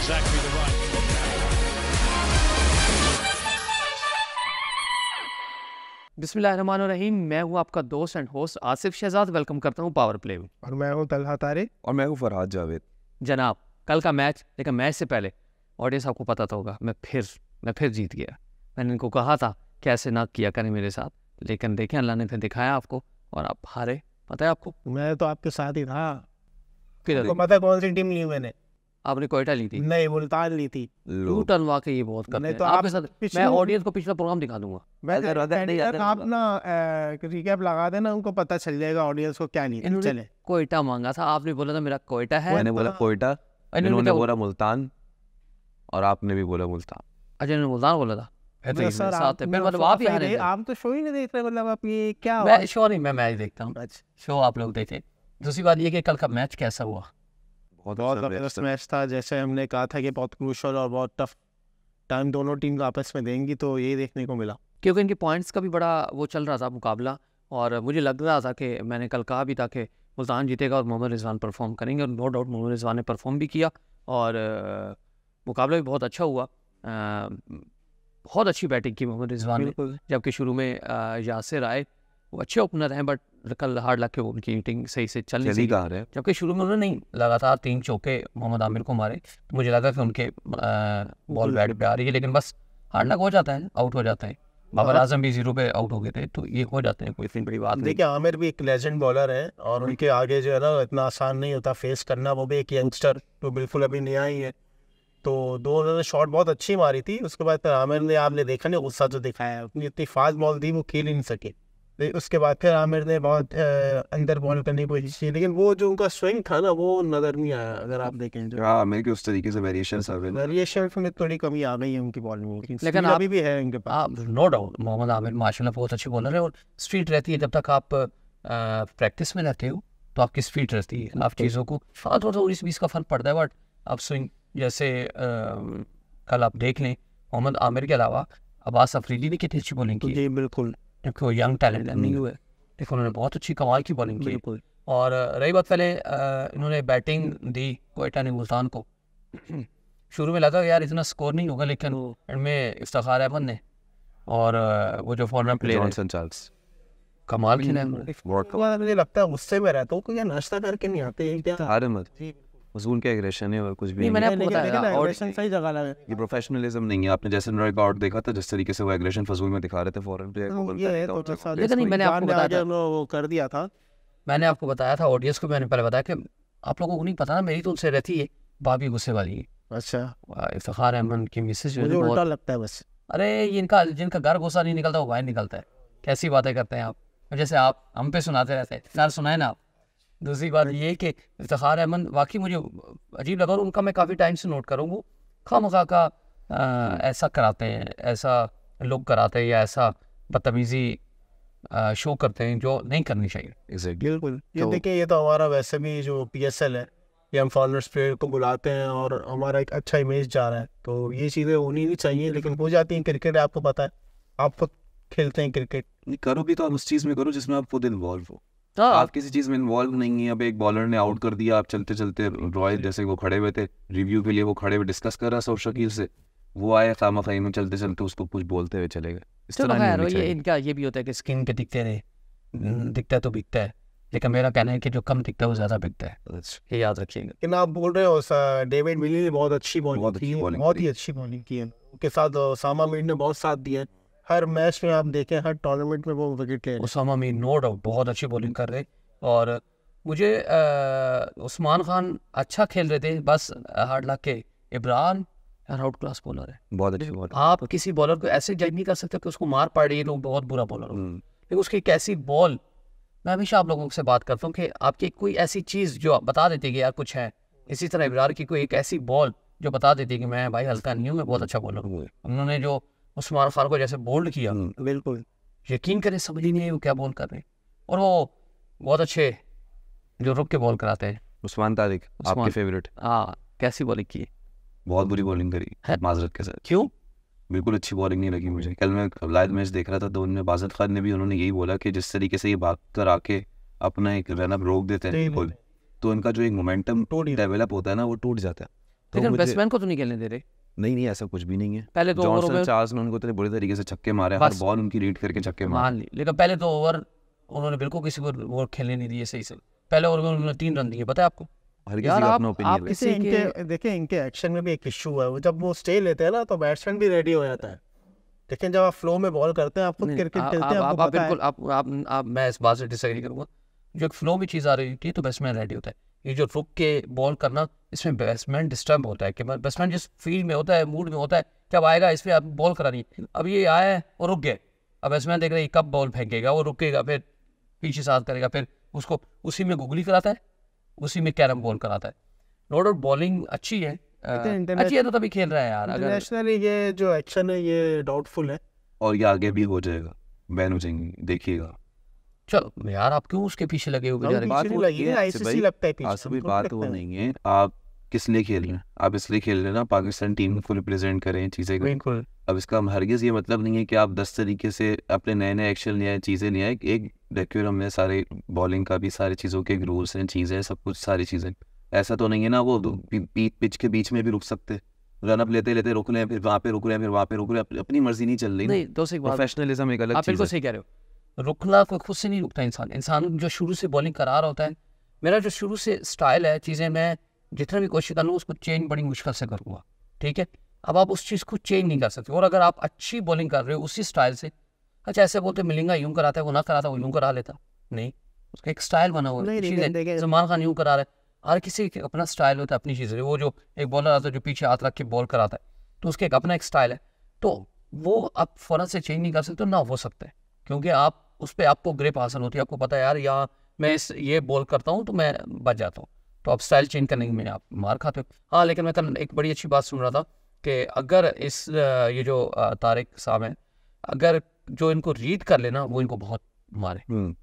exactly the right. बिस्मिल्लाहिर्रहमानिर्रहीम मैं हूं आपका दोस्त and host Asif Shahzad welcome करता हूं पावर प्ले में और मैं हूं तलहा तारे और मैं हूं फरहाद जावेद जनाब कल का मैच लेकिन मैच से पहले ऑडियंस आपको पता तो होगा मैं फिर मैं फिर जीत गया मैंने इनको कहा था कैसे ना किया करें मेरे साथ लेकिन देखें अल्लाह ने फिर दिखाया आपको और आप हारे पता है आपको मैं तो आपके साथ ही था किधर पता कौन सी टीम ली मैंने आपने कोयटा ली थी नहीं मुल्तान ली थी टू टर्न वाकई ये बहुत करते हैं तो आपके साथ मैं ऑडियंस को पिछला प्रोग्राम दिखा दूंगा मैं अगर आप ना रिकैप लगा देना उनको पता चल जाएगा ऑडियंस को क्या नहीं चले कोयटा मांगा था आपने बोला था मेरा कोयटा है मैंने बोला कोयटा इन्होंने बोला मुल्तान और आपने भी बोला मुल्तान अच्छा इन्होंने मुल्तान बोला था सर आप मतलब आप ही तो शो ही नहीं देख रहे मतलब आप ये क्या मैं नहीं मैं मैच देखता हूँ अच्छा। शो आप लोग देखते दूसरी बात ये कि कल का मैच कैसा हुआ बहुत अच्छा ज़बरदस्त मैच था जैसे हमने कहा था कि बहुत क्रूशल और बहुत टफ टाइम दोनों टीम आपस में देंगी तो ये देखने को मिला क्योंकि इनके पॉइंट्स का भी बड़ा वो चल रहा था मुकाबला और मुझे लग रहा था कि मैंने कल कहा भी था कि मुल्तान जीतेगा और मोहम्मद रिजवान परफॉर्म करेंगे और नो डाउट मोहम्मद रिजवान ने परफॉर्म भी किया और मुकाबला भी बहुत अच्छा हुआ बहुत अच्छी बैटिंग की मोहम्मद रिजवान ने जबकि शुरू में यासिर आए वो अच्छे ओपनर हैं बट कल हार्ड लग के उनकी ईटिंग सही से चल नहीं रहे जबकि शुरू में उन्होंने नहीं लगातार तीन चौके मोहम्मद आमिर को मारे तो मुझे लगा कि उनके बॉल बैट पे आ रही है लेकिन बस हार्ड लक हो जाता है आउट हो जाता है बाबर हाँ। आजम भी जीरो पे आउट हो गए थे तो ये हो जाते हैं कोई इतनी बड़ी बात देखिए आमिर भी एक लेजेंड बॉलर है और उनके आगे जो है ना इतना आसान नहीं होता फेस करना वो भी एक यंगस्टर तो बिल्कुल अभी नया ही है तो दो उन्होंने शॉट बहुत अच्छी मारी थी उसके बाद आमिर ने आपने देखा नहीं गुस्सा जो तो दिखाया उतनी इतनी फास्ट बॉल थी वो खेल ही नहीं सके उसके बाद फिर आमिर ने बहुत अंदर बॉल करने की कोशिश की लेकिन वो जो उनका स्विंग था ना वो नजर नहीं आया अगर आप देखें जो हाँ आमिर की उस तरीके से वेरिएशन तो वेरिएशन में थोड़ी कमी आ गई है उनकी बॉलिंग में लेकिन अभी भी है उनके पास नो डाउट मोहम्मद आमिर माशाल्लाह बहुत अच्छे बॉलर है और स्ट्रीट रहती है जब तक आप प्रैक्टिस में रहते हो तो आपकी स्पीड रहती है आप चीज़ों को हाँ, थोड़ा थोड़ा उन्नीस बीस का फर्क पड़ता है बट आप स्विंग जैसे कल आप देख लें मोहम्मद आमिर के अलावा अब्बास अफरीदी ने कितनी अच्छी बॉलिंग तो की जी बिल्कुल जबकि वो यंग टैलेंट हम्म, नहीं हम्म। हुए देखो उन्होंने बहुत अच्छी कमाल की बॉलिंग की और रही बात पहले इन्होंने बैटिंग हम्म। दी कोयटा ने मुल्तान को शुरू में लगा यार इतना स्कोर नहीं होगा लेकिन इनमें इफ्तार अहमद ने और वो जो फॉरन प्लेयर चार्ल्स कमाल खेला मुझे लगता है गुस्से में रहता हूँ नाश्ता करके नहीं आते अहमद वसूल क्या एग्रेशन है और कुछ भी नहीं, मैंने नहीं, नहीं, नहीं और सही जगह लगा ये प्रोफेशनलिज्म नहीं है आपने जैसे नॉकआउट देखा था जिस तरीके से वो एग्रेशन फजूल में दिखा रहे थे फॉरेन तो प्लेयर तो तो लेकिन मैंने आपको बताया वो कर दिया था मैंने आपको बताया था ऑडियंस को मैंने पहले बताया कि आप लोगों को नहीं पता ना मेरी तो उनसे रहती है भाभी गुस्से वाली है अच्छा इफ्तार अहमद की मिसेज मुझे उल्टा लगता है बस अरे ये इनका जिनका घर गुस्सा नहीं निकलता वो बाहर निकलता है कैसी बातें करते हैं आप जैसे आप हम पे सुनाते रहते हैं सर सुनाए ना आप दूसरी बात हाँ। ये कि इफ्तार अहमद वाकई मुझे अजीब लगा और उनका मैं काफ़ी टाइम से नोट करूँ वो खा मखा का ऐसा कराते हैं ऐसा लुक कराते हैं या ऐसा बदतमीज़ी शो करते हैं जो नहीं करनी चाहिए बिल्कुल ये तो, देखिए ये तो हमारा वैसे भी जो पी एस एल है ये हम फॉरनर्स प्लेयर को बुलाते हैं और हमारा एक अच्छा इमेज जा रहा है तो ये चीज़ें होनी भी चाहिए लेकिन हो जाती हैं क्रिकेट आपको पता है आप खुद खेलते हैं क्रिकेट करो भी तो आप उस चीज़ में करो जिसमें आप खुद इन्वॉल्व हो तो आप किसी चीज में इन्वॉल्व नहीं है अब एक बॉलर ने आउट कर दिया आप चलते चलते रॉयल जैसे वो खड़े हुए थे रिव्यू के लिए वो खड़े हुए डिस्कस कर रहा सोशल शकील से वो आया खामा खाई में चलते चलते उसको कुछ बोलते हुए चले गए इस तरह खैर ये इनका ये भी होता है कि स्किन पे दिखते रहे दिखता तो बिकता है लेकिन मेरा कहना है कि जो कम दिखता है वो ज्यादा बिकता है अच्छा। ये याद रखिएगा लेकिन आप बोल रहे हो डेविड मिली ने बहुत अच्छी बॉलिंग की बहुत ही अच्छी बॉलिंग की है उनके साथ सामा मीर ने बहुत साथ दिया है हर मैच में आप देखें हर टूर्नामेंट में वो विकेट ले उसामा मीन नो डाउट बहुत अच्छी बॉलिंग कर रहे और मुझे आ, उस्मान खान अच्छा खेल रहे थे बस हार्ड लक के इमरान आउट क्लास बॉलर है बहुत अच्छी बॉलर आप किसी बॉलर को ऐसे जज नहीं कर सकते कि उसको मार पड़ रही लोग बहुत बुरा बॉलर हम्म। लेकिन उसकी एक ऐसी बॉल मैं हमेशा आप लोगों से बात करता हूँ कि आपकी कोई ऐसी चीज़ जो बता देती कि यार कुछ है इसी तरह इमरान की कोई एक ऐसी बॉल जो बता देती है कि मैं भाई हल्का नहीं हूँ मैं बहुत अच्छा बॉलर हूँ हम्म। उन्होंने जो उस्मान खान को जैसे बोल्ड किया हम्म, बिल्कुल यकीन करें समझ ही नहीं है वो क्या बोल कर रहे और वो बहुत अच्छे जो रुक के बॉल कराते हैं उस्मान तारिक आपके फेवरेट हाँ कैसी बॉलिंग की बहुत बुरी बॉलिंग करी है माजरत के साथ क्यों बिल्कुल अच्छी बॉलिंग नहीं लगी मुझे कल मैं लाइव मैच देख रहा था तो उनमें बाजत खान ने भी उन्होंने यही बोला कि जिस तरीके से ये बात कर आके अपना एक रन अप रोक देते हैं तो उनका जो एक मोमेंटम डेवलप होता है ना वो टूट जाता है तो बैट्समैन को तो नहीं खेलने दे रहे नहीं नहीं ऐसा कुछ भी नहीं है पहले तो ओवर चार्ल्स ने उनको इतने बुरे तरीके से छक्के मारे हर बॉल उनकी रीड करके छक्के मार ली लेकिन पहले तो ओवर उन्होंने बिल्कुल किसी को ओवर खेलने नहीं दिए सही से पहले ओवर में उन्होंने तीन रन दिए पता है आपको हर किसी आप, आप, आप, आप, जब आप फ्लो में बॉल करते हैं आप आप आप इस बात से करूंगा जो फ्लो में चीज आ रही थी तो रेडी होता है ये जो रुक के बॉल करना इसमें बैट्समैन डिस्टर्ब होता है कि बैट्समैन जिस फील्ड में होता है मूड में होता है क्या आएगा इसमें अब बॉल करा नहीं अब ये आया है और रुक गए अब बैट्समैन देख रहे हैं कब बॉल फेंकेगा वो रुकेगा फिर पीछे साथ करेगा फिर उसको उसी में गुगली कराता है उसी में कैरम बॉल कराता है नो डाउट बॉलिंग अच्छी है अच्छी है तो तभी खेल रहा है यार इंटरनेशनली ये जो एक्शन है ये डाउटफुल है और ये आगे भी हो जाएगा बैन हो जाएंगे देखिएगा चलो अच्छा, यार आप क्यों उसके पीछे लगे हुए बात वो आसमी बात वो तो नहीं है आप किस लिए खेल रहे हैं आप इसलिए खेल रहे हैं ना पाकिस्तान टीम को रिप्रेजेंट करें चीज़ें बिल्कुल अब इसका हरगिज़ ये मतलब नहीं है कि आप दस तरीके से अपने नए नए एक्शन लिए चीज़ें लिए एक वैक्यूरम में सारे बॉलिंग का भी सारी चीज़ों के रूल्स हैं चीज़ें सब कुछ सारी चीज़ें ऐसा तो नहीं है ना वो पिच के बीच में भी रुक सकते रन अप लेते लेते रुक रहे हैं फिर वहाँ पे रुक रहे हैं फिर वहाँ पे रुक रहे हैं अपनी मर्जी नहीं चल रही ना प्रोफेशनलिज्म तो एक अलग आप बिल्कुल सही कह रहे हो रुकना कोई खुद से नहीं रुकता इंसान इंसान जो शुरू से बॉलिंग करा रहा होता है मेरा जो शुरू से स्टाइल है चीज़ें मैं जितना भी कोशिश कर लूँ उसको चेंज बड़ी मुश्किल से करूँगा ठीक है अब आप उस चीज़ को चेंज नहीं कर सकते और अगर आप अच्छी बॉलिंग कर रहे हो उसी स्टाइल से अच्छा ऐसे बोलते मिलेंगे यूं कराता है वो ना कराता वो यूं करा लेता नहीं उसका एक स्टाइल बना हुआ है सलमान खान यूं करा रहा है हर किसी का अपना स्टाइल होता है अपनी चीज़ वो जो एक बॉलर आता है जो पीछे हाथ रख के बॉल कराता है तो उसका एक अपना एक स्टाइल है तो वो आप फ़ौरन से चेंज नहीं कर सकते ना हो सकता है क्योंकि आप उस पर आपको ग्रिप हासिल होती है आपको पता है यार यहाँ मैं इस ये बॉल करता हूँ तो मैं बच जाता हूँ तो आप स्टाइल चेंज करने में आप मार खाते हो हाँ लेकिन मैं कल एक बड़ी अच्छी बात सुन रहा था कि अगर इस ये जो तारिक साहब हैं अगर जो इनको रीड कर लेना वो इनको बहुत मारे हम्म।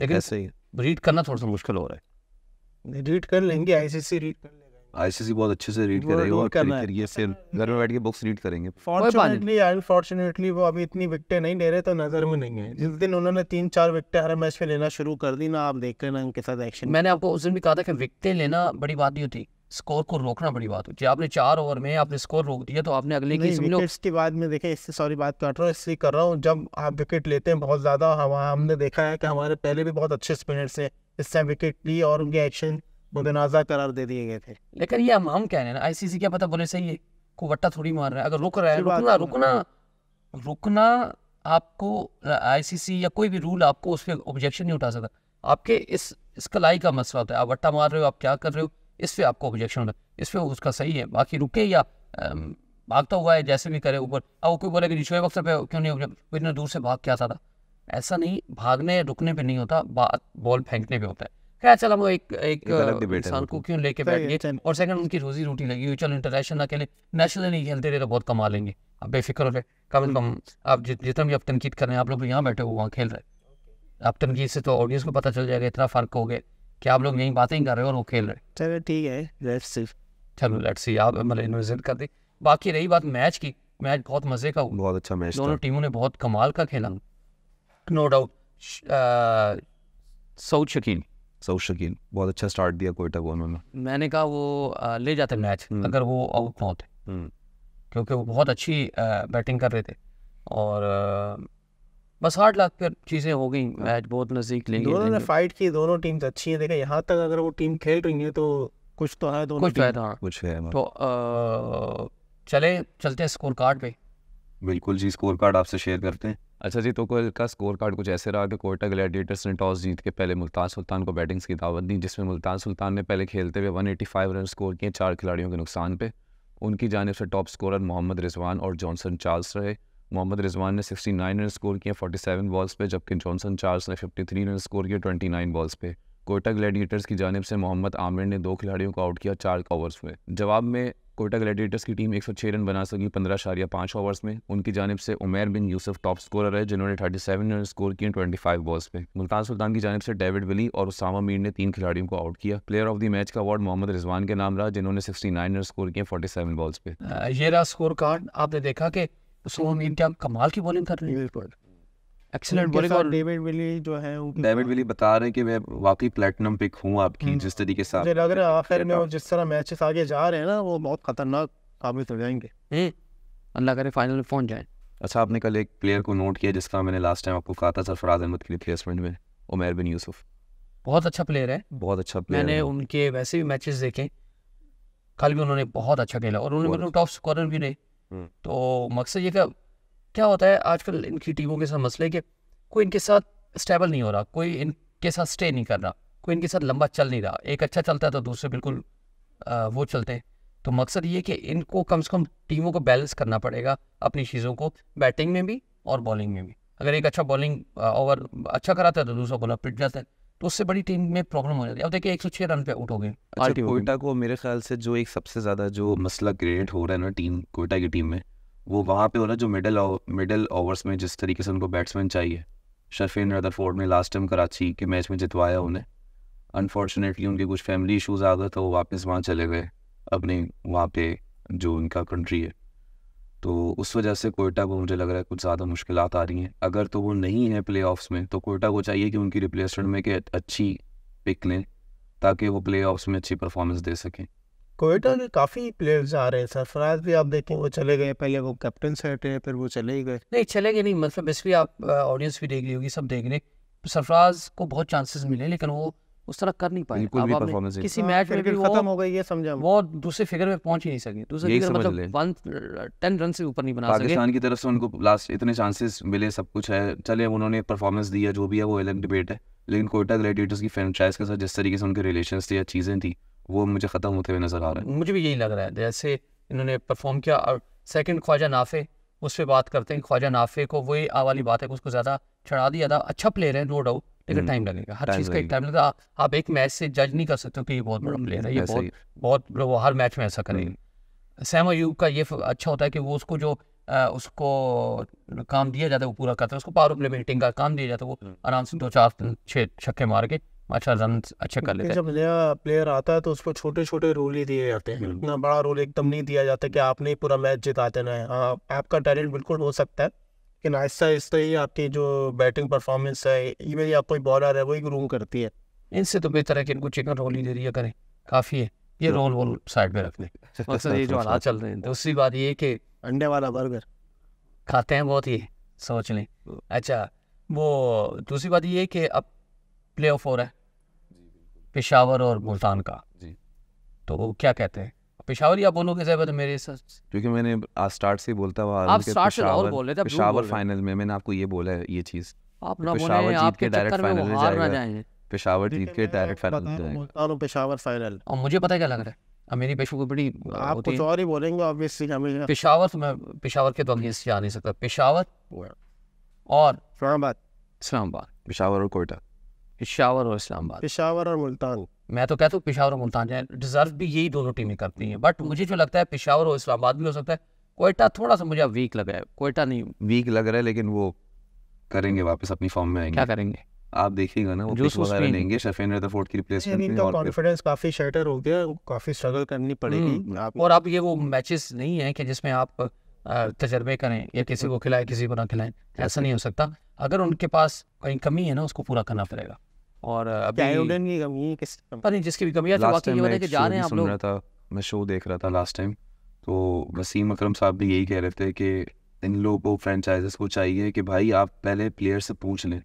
लेकिन रीड करना थोड़ा सा मुश्किल हो रहा है रीड कर लेंगे आईसीसी रीड कर आईसीसी बहुत अच्छे से रीड करेगा और फिर ये से घर में बैठ के बुक्स रीड करेंगे फॉर्चुनेटली अनफॉर्चुनेटली वो अभी इतनी विकटें नहीं ले रहे तो नजर में नहीं है जिस दिन उन्होंने तीन चार विकटें हर मैच में लेना शुरू कर दी ना आप देखते ना उनके साथ एक्शन मैंने आपको उस दिन भी कहा था कि विकटें लेना बड़ी बात नहीं होती स्कोर को रोकना बड़ी बात होती है आपने चार ओवर में आपने स्कोर रोक दिया तो आपने अगले की समझो के बाद में देखे इससे सॉरी बात कर रहा हूँ इसलिए कर रहा हूँ जब आप विकेट लेते हैं बहुत ज़्यादा हमने देखा है कि हमारे पहले भी बहुत अच्छे स्पिनर्स हैं इस टाइम विकेट ली और उनके एक्शन मुतनाज़ा हम्म। करार दे दिए गए थे लेकिन ये हम हम कह रहे हैं आईसीसी क्या पता बोले सही है को वट्टा थोड़ी मार रहा है अगर रुक रहा है रुकना रुकना रुकना आपको आईसीसी या कोई भी रूल आपको उस पर ऑब्जेक्शन नहीं उठा सकता आपके इस कलाई का मसला होता है आप वट्टा मार रहे हो आप क्या कर रहे हो इस पर आपको ऑब्जेक्शन होता है इस पर उसका सही है बाकी रुके या भागता हुआ है जैसे भी करे ऊपर अब कोई बोले कि शोएब अख्तर पे क्यों नहीं ऑब्जेक्शन इतना दूर से भाग क्या था ऐसा नहीं भागने रुकने पे नहीं होता बॉल फेंकने पे होता है क्या चला वो एक एक, इंसान को क्यों लेके बैठ गए और सेकंड उनकी रोजी रोटी लगी हुई चलो इंटरनेशनल ना खेले नेशनल नहीं खेलते रहे तो बहुत कमा लेंगे आप बेफिक्र रहे कम से कम आप जितना भी आप तनकीद कर रहे हैं आप लोग यहाँ बैठे हो वहाँ खेल रहे आप तनकीद से तो ऑडियंस को पता चल जाएगा इतना फ़र्क हो गया कि आप लोग यहीं बातें कर रहे हो और वो खेल रहे चलो ठीक है लेट्स चलो लेट्स सी आप मतलब इन्वेस्ट कर दे बाकी रही बात मैच की मैच बहुत मज़े का हुआ बहुत अच्छा मैच दोनों टीमों ने बहुत कमाल का खेला नो डाउट सऊद शकीन सऊद शकील बहुत अच्छा स्टार्ट दिया कोयटा को उन्होंने मैंने कहा वो ले जाते हम्म, मैच हम्म। अगर वो आउट ना होते हम्म। क्योंकि वो बहुत अच्छी बैटिंग कर रहे थे और बस हार्ड लाख फिर चीज़ें हो गई हाँ। मैच बहुत नज़दीक लेंगे दोनों ने फाइट की दोनों टीम्स अच्छी हैं देखा यहाँ तक अगर वो टीम खेल रही है तो कुछ तो है दोनों कुछ तो है हाँ कुछ है हाँ। तो चले चलते हैं स्कोर कार्ड पे बिल्कुल जी स्कोर कार्ड आपसे शेयर करते हैं अच्छा जी तो कोयल का स्कोर कार्ड कुछ ऐसे रहा कि कोयटा ग्लैडिएटर्स ने टॉस जीत के पहले मुल्तान सुल्तान को बैटिंग्स की दावत दी जिसमें मुल्तान सुल्तान ने पहले खेलते हुए 185 रन स्कोर किए चार खिलाड़ियों के नुकसान पे उनकी जानब से टॉप स्कोरर मोहम्मद रिजवान और जॉनसन चार्ल्स रहे मोहम्मद रिजवान ने सिक्सटी रन स्कोर किए सेवन बॉल्स पे जबकि जॉनसन चार्ल्स ने फिफ्टी रन स्कोर किए नाइन बॉल्स पे कोयटा ग्लैडिएटर्स की जानब से मोहम्मद आमिर ने दो खिलाड़ियों को आउट किया चार कवर्स हुए जवाब में कोटा ग्लैडिएटर्स की टीम 106 रन बना सकी पंद्रह शारिया पाँच ओवर्स में उनकी जानब से उमेर बिन यूसुफ टॉप स्कोर है जिन्होंने 37 रन स्कोर किए 25 बॉल्स पे मुल्तान सुल्तान की जानब से डेविड विली और उसामा मीर ने तीन खिलाड़ियों को आउट किया प्लेयर ऑफ द मैच का अवार्ड मोहम्मद रिजवान के नाम रहा जिन्होंने सिक्सटी रन स्कोर किए फोर्टी बॉल्स पे ये रहा स्कोर कार्ड आपने देखा कि सोहम मीर क्या कमाल की बॉलिंग कर रही है एक्सेलेंट बॉलिंग और डेविड विली जो है डेविड विली बता रहे हैं कि मैं वाकई प्लेटिनम पिक हूं आपकी हम्म। जिस तरीके से मुझे लग रहा है आखिर में जिस तरह मैचेस आगे जा रहे हैं ना वो बहुत खतरनाक साबित हो जाएंगे हम्म। अल्लाह करे फाइनल में पहुंच जाए अच्छा आपने कल एक प्लेयर को नोट किया जिसका मैंने लास्ट टाइम आपको कहा था सरफराज अहमद के रिप्लेसमेंट में उमेर बिन यूसुफ बहुत अच्छा प्लेयर है बहुत अच्छा प्लेयर मैंने उनके वैसे भी मैचेस देखे कल भी उन्होंने बहुत अच्छा खेला और उन्होंने टॉप स्कोरर मतलब भी रहे हम्म। तो मकसद ये कि क्या होता है आजकल इनकी टीमों के साथ मसले कि कोई इनके साथ स्टेबल नहीं हो रहा कोई इनके साथ स्टे नहीं कर रहा कोई इनके साथ लंबा चल नहीं रहा एक अच्छा चलता है तो दूसरे बिल्कुल वो चलते हैं तो मकसद ये कि इनको कम से कम टीमों को बैलेंस करना पड़ेगा अपनी चीज़ों को बैटिंग में भी और बॉलिंग में भी अगर एक अच्छा बॉलिंग ओवर अच्छा कराता है तो दूसरा बॉलर पिट जाता है तो उससे बड़ी टीम में प्रॉब्लम हो जाती है अब देखिए छः रन पे आउट हो गए अच्छा, कोयटा को मेरे ख्याल से जो एक सबसे ज्यादा जो मसला क्रिएट हो रहा है ना टीम कोयटा की टीम में वो वहाँ पे हो रहा है जो मिडिल मिडिल ओवर्स में जिस तरीके से उनको बैट्समैन चाहिए शर्फिन रदरफोर्ड ने लास्ट टाइम कराची के मैच में जितवाया उन्हें अनफॉर्चुनेटली उनके कुछ फैमिली इशूज़ आ गए तो वो वापस वहाँ चले गए अपने वहाँ पे जो उनका कंट्री है तो उस वजह से कोयटा को मुझे लग रहा है कुछ ज़्यादा मुश्किल आ रही हैं अगर तो वो नहीं है प्ले में तो कोयटा को चाहिए कि उनकी रिप्लेसमेंट में के अच्छी पिक लें ताकि वो प्ले में अच्छी परफॉर्मेंस दे सकें कोयटा के काफ़ी प्लेयर्स आ रहे हैं सरफराज भी आप देखें वो चले गए पहले वो कैप्टन सेट है फिर वो चले ही गए नहीं चले गए नहीं मतलब बेसिकली आप ऑडियंस भी देख रही होगी सब देख रहे सरफराज को बहुत चांसेस मिले लेकिन वो उस तरह कर नहीं पाए किसी मैच हाँ, में भी खत्म हो गई ये समझा वो दूसरे फिगर में पहुंच ही नहीं सके दूसरे फिगर मतलब वन टेन रन से ऊपर नहीं बना सके पाकिस्तान की तरफ से उनको लास्ट इतने चांसेस मिले सब कुछ है चले उन्होंने परफॉर्मेंस दिया जो भी है वो अलग डिबेट है लेकिन कोयटा ग्लेडिएटर्स की फ्रेंचाइज के साथ जिस तरीके से उनके रिलेशन थे या चीज़ें थी वो मुझे ख़त्म होते हुए नज़र आ रहा है मुझे भी यही लग रहा है जैसे इन्होंने परफॉर्म किया और सेकंड ख्वाजा नाफे उस पर बात करते हैं ख्वाजा नाफे को वही आ वाली बात है उसको ज़्यादा चढ़ा दिया था अच्छा प्लेयर है नो डाउट लेकिन टाइम हम्म, लगेगा हर चीज़ का एक टाइम लगेगा आप एक मैच से जज नहीं कर सकते हो कि ये बहुत बड़ा प्लेयर हम्म, है ये बहुत बहुत वो हर मैच में ऐसा करेंगे हम्म। सैम अयूब का ये अच्छा होता है कि वो उसको जो उसको काम दिया जाता है वो पूरा करता है उसको पावर प्ले में का काम दिया जाता है वो आराम से दो चार छः छक्के मार के अच्छा रन अच्छा कर लेते हैं जब नया प्लेयर आता है तो उसको छोटे छोटे रोल ही दिए जाते हैं इतना बड़ा रोल एकदम नहीं दिया जाता कि आपने ही पूरा मैच जिता देना है आ, हाँ, आपका टैलेंट बिल्कुल हो सकता है लेकिन आहिस्ता आहिस्ता ही आपकी जो बैटिंग परफॉर्मेंस है इवन या कोई बॉलर है वही ग्रूम करती है इनसे तो बेहतर है कि इनको चिकन रोल ही दे दिया करें काफ़ी है ये रोल वोल साइड में रखने मकसद ये जो हालात चल रहे हैं दूसरी बात ये कि अंडे वाला बर्गर खाते हैं बहुत ही सोच लें हाँ। अच्छा वो दूसरी बात ये कि अब प्ले ऑफ हो रहा है पेशावर और मुल्तान का जी तो वो क्या कहते हैं पेशावर या बोलोगे साहब तो मेरे क्योंकि मैंने आज स्टार्ट से बोलता हुआ आप स्टार्ट से तो और बोल रहे थे पेशावर फाइनल में मैंने आपको ये बोला है ये चीज़ आप ना बोले आपके डायरेक्ट फाइनल में हार ना जाएं पेशावर जीत के डायरेक्ट फाइनल में जाएंगे पेशावर फाइनल और मुझे पता है क्या लग रहा है अब मेरी पेशू को तो बड़ी आप कुछ और ही बोलेंगे ऑब्वियसली हमें पेशावर तो मैं पेशावर के तो अगेंस्ट जा नहीं सकता पेशावर और इस्लामाबाद इस्लामाबाद पेशावर और कोटा पिशावर और इस्लामाबाद पिशावर और मुल्तान मैं तो कहता हूँ पिशावर और मुल्तान जाए डिजर्व भी यही दोनों टीमें करती हैं बट मुझे जो लगता है पिशावर और इस्लामाबाद भी हो सकता है कोयटा थोड़ा सा मुझे वीक लग रहा है कोयटा नहीं वीक लग रहा है लेकिन वो करेंगे वापस अपनी फॉर्म में आएंगे क्या करेंगे आप देखिएगा ना वो जो वगैरह लेंगे शफीन रदरफोर्ड की रिप्लेसमेंट इनका कॉन्फिडेंस काफी शटर हो गया काफी स्ट्रगल करनी पड़ेगी हम्म। और अब ये वो मैचेस नहीं है कि जिसमें आप तजर्बे करें या किसी को खिलाएं किसी को ना खिलाएं ऐसा नहीं हो सकता अगर उनके पास कहीं कमी है ना उसको पूरा करना पड़ेगा और अभी आयोडीन नहीं जिसकी भी कमी है लास्ट तो टाइम मैं जा रहे हैं आप लोग था मैं शो देख रहा था लास्ट टाइम तो वसीम अकरम साहब भी यही कह रहे थे कि इन लोगों को फ्रेंचाइजेस को चाहिए कि भाई आप पहले प्लेयर से पूछ लें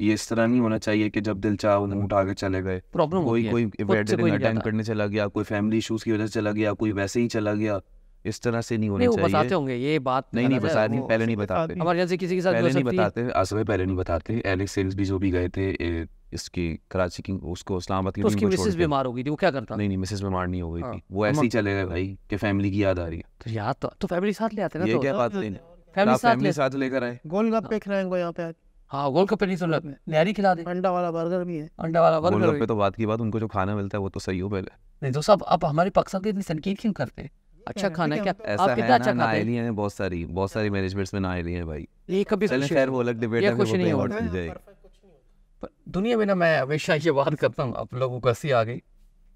ये इस तरह नहीं होना चाहिए कि जब दिल चाह उन्हें उठा के चले गए प्रॉब्लम कोई कोई इवेंट अटेंड करने चला गया कोई फैमिली इशूज़ की वजह से चला गया कोई वैसे ही चला गया इस तरह से नहीं होने चाहिए बताते होंगे ये बात नहीं नहीं बता नहीं पहले नहीं बताते इमरजेंसी किसी के साथ पहले नहीं बताते असल में पहले नहीं बताते एलेक्स सेल्स भी जो भी गए थे इसकी कराची की उसको इस्लामाबाद की तो उसकी मिसेस बीमार हो गई थी वो क्या करता नहीं नहीं मिसेस बीमार नहीं हो गई थी हाँ। वो ऐसे ही चले गए भाई कि फैमिली की याद आ रही है तो याद तो तो फैमिली साथ ले आते ना ये तो। क्या बात नहीं फैमिली साथ फैमिली साथ लेकर आए गोलगप्पे हाँ। खिलाएंगे यहाँ पे हाँ गोलगप्पे नहीं सुन नहरी खिला दे अंडा वाला बर्गर भी है अंडा वाला बर्गर गोलगप्पे तो बात की बात उनको जो खाना मिलता है वो तो सही हो पहले नहीं तो सब अब हमारे पाकिस्तान की इतनी तनकीद क्यों करते हैं अच्छा खाना क्या ऐसा आप कितना अच्छा खाते हैं है बहुत सारी बहुत सारी मैनेजमेंट्स में नाइली आईली हैं भाई ये कभी चलें खैर वो अलग डिबेट है कुछ नहीं होता पर दुनिया में ना मैं हमेशा ये बात करता हूँ आप लोगों को हंसी आ गई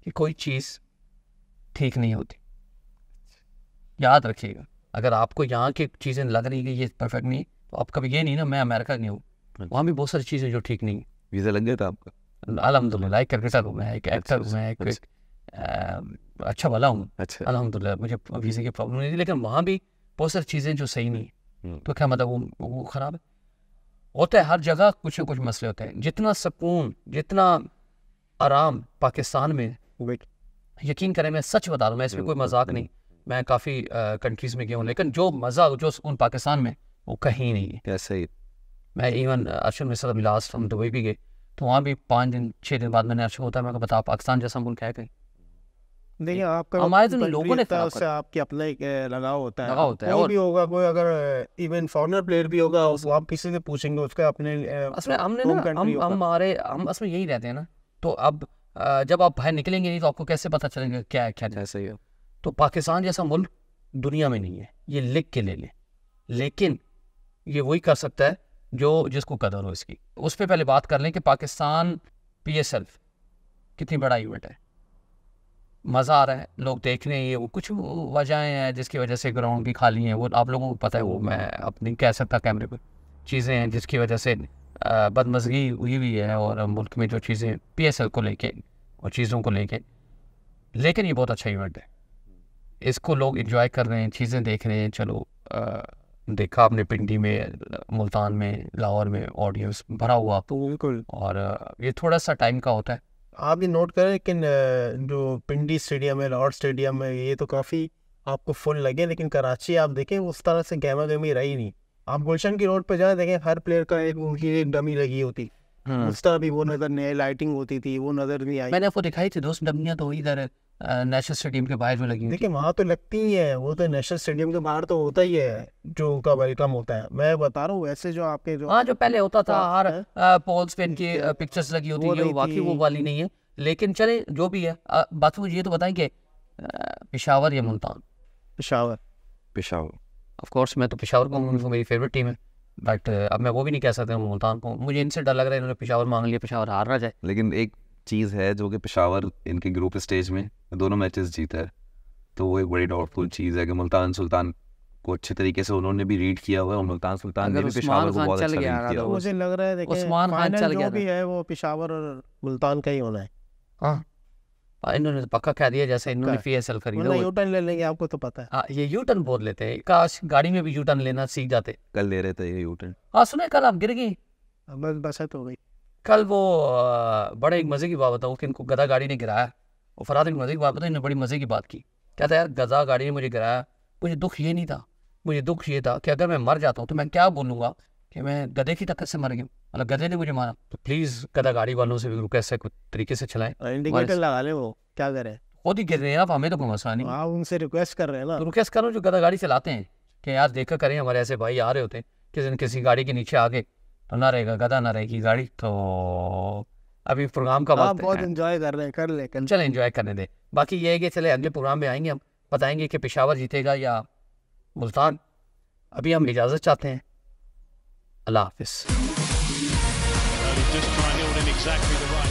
कि कोई चीज़ ठीक नहीं होती याद रखिएगा अगर आपको यहाँ की चीज़ें लग रही है ये परफेक्ट नहीं तो आप कभी ये नहीं ना मैं अमेरिका नहीं हूँ अच्छा। वहाँ भी बहुत सारी चीज़ें जो ठीक नहीं वीज़ा लग गया था आपका अलहमदिल्ला एक क्रिकेटर हूँ मैं एक एक्टर अच्छा, हूँ मैं एक अच्छा। अच्छा वाला हूँ अच्छा अलहमदिल्ला मुझे वीज़े की प्रॉब्लम नहीं थी लेकिन वहाँ भी बहुत सारी चीज़ें जो सही नहीं है हम्म। तो क्या मतलब वो वो ख़राब है होता है हर जगह कुछ ना कुछ मसले होते हैं जितना सुकून जितना आराम पाकिस्तान में यकीन करें मैं सच बता रहा हूँ मैं इसमें हम्म, कोई हम्म, मजाक नहीं मैं काफ़ी कंट्रीज़ में गया हूँ लेकिन जो मज़ा जो उन पाकिस्तान में वो कहीं नहीं है सही मैं इवन अर्शन में लास्ट हम दुबई भी गए तो वहाँ भी पाँच दिन छः दिन बाद मैंने अर्शन होता है मैं बता पाकिस्तान जैसा मुल्क है कहीं देखिए आपका हमारे तो लोगों ने खराब उससे आपके अपना एक लगाव होता है लगाव होता है कोई और... भी होगा कोई अगर इवन फॉरनर प्लेयर भी होगा उसको आप किसी से पूछेंगे उसके अपने असल हमने ना हम हमारे हम असल यही रहते हैं ना तो अब जब आप बाहर निकलेंगे नहीं तो आपको कैसे पता चलेगा क्या है क्या ऐसा ही तो पाकिस्तान जैसा मुल्क दुनिया में नहीं है ये लिख के ले लें लेकिन ये वही कर सकता है जो जिसको कदर हो इसकी उस पर पहले बात कर लें कि पाकिस्तान पी कितनी बड़ा इवेंट है मज़ा आ रहा है लोग देख रहे हैं वो कुछ वजहें हैं जिसकी वजह से ग्राउंड भी खाली हैं वो आप लोगों को पता है वो मैं अपनी कह सकता कैमरे पर चीज़ें हैं जिसकी वजह से बदमजगी हुई हुई है और मुल्क में जो चीज़ें पी एस एल को लेके और चीज़ों को लेके लेकिन ये बहुत अच्छा इवेंट है इसको लोग इन्जॉय कर रहे हैं चीज़ें देख रहे हैं चलो आ, देखा आपने पिंडी में मुल्तान में लाहौर में ऑडियंस भरा हुआ तो बिल्कुल और ये थोड़ा सा टाइम का होता है आप ये नोट करें लेकिन जो पिंडी स्टेडियम है लॉर्ड स्टेडियम है ये तो काफ़ी आपको फुल लगे लेकिन कराची आप देखें उस तरह से गहमा गहमी रही नहीं आप गुलशन की रोड पर जाए देखें हर प्लेयर का एक उनकी एक डमी लगी होती हाँ। उस तरह भी वो नज़र नहीं आई लाइटिंग होती थी वो नज़र नहीं आई मैंने आपको दिखाई थी दोस्त डमियाँ तो इधर नेशनल स्टेडियम के बाहर में लगी देखिए वहाँ तो लगती ही है वो तो नेशनल स्टेडियम के बाहर तो होता ही है जो उनका वेलकम होता है मैं बता रहा हूँ वैसे जो आपके जो हाँ जो पहले होता था हर पोल्स पे इनकी पिक्चर्स लगी होती है वाकई वो वाली नहीं है लेकिन चले जो भी है बात मुझे ये तो बताएं कि पिशावर या मुल्तान पिशावर पिशावर ऑफ कोर्स मैं तो पिशावर कहूँगा मेरी फेवरेट टीम है बट अब मैं वो भी नहीं कह सकता मुल्तान को मुझे इनसे डर लग रहा है इन्होंने पिशावर मांग लिया पिशावर हार ना जाए लेकिन एक चीज़ है जो कि पेशावर इनके ग्रुप स्टेज में दोनों मैचेस जीता है तो वो एक बड़ी डाउटफुल चीज़ है कि मुल्तान सुल्तान को अच्छे तरीके से उन्होंने भी रीड किया हुआ है मुल्तान सुल्तान ने भी पेशावर को बहुत अच्छा रीड तो किया मुझे लग रहा है देखिए उस्मान खान चल गया भी है वो पेशावर और मुल्तान का ही होना है हां हाँ, इन्होंने तो पक्का कह दिया जैसे इन्होंने पीएसएल खरीदा वो यू टर्न ले लेंगे आपको तो पता है आ, हाँ, ये यू टर्न बहुत लेते हैं काश गाड़ी में भी यू टर्न लेना सीख जाते कल ले रहे थे ये यू टर्न हां सुने कल आप गिर गई हाँ, बस बचत हो गई कल वो बड़े एक मज़े की बात बताऊँ कि इनको गधा गाड़ी ने गिराया और फराद एक मज़े की बात बताई इन्होंने बड़ी मज़े की बात की क्या था यार गधा गाड़ी ने मुझे गिराया मुझे दुख ये नहीं था मुझे दुख ये था कि अगर मैं मर जाता हूँ तो मैं क्या बोलूँगा कि मैं गधे की तकत से मर गया मतलब गधे ने मुझे मारा तो प्लीज़ गधा गाड़ी वालों से भी रुक ऐसे कुछ तरीके से चलाएं इंडिकेटर लगा ले वो क्या करे खुद ही गिर रहे हैं आप हमें तो कोई मसला नहीं आप उनसे रिक्वेस्ट कर रहे हैं ना तो रिक्वेस्ट करो जो गधा गाड़ी चलाते हैं कि यार देखा करें हमारे ऐसे भाई आ रहे होते हैं किसी किसी गाड़ी के नीचे आगे तो ना रहेगा गधा ना रहेगी गाड़ी तो अभी प्रोग्राम का वक्त बहुत एंजॉय कर रहे कर ले चल एंजॉय करने दे बाकी ये है कि चले अगले प्रोग्राम में आएंगे हम बताएंगे कि पेशावर जीतेगा या मुल्तान अभी हम इजाज़त चाहते हैं अल्लाह हाफिज़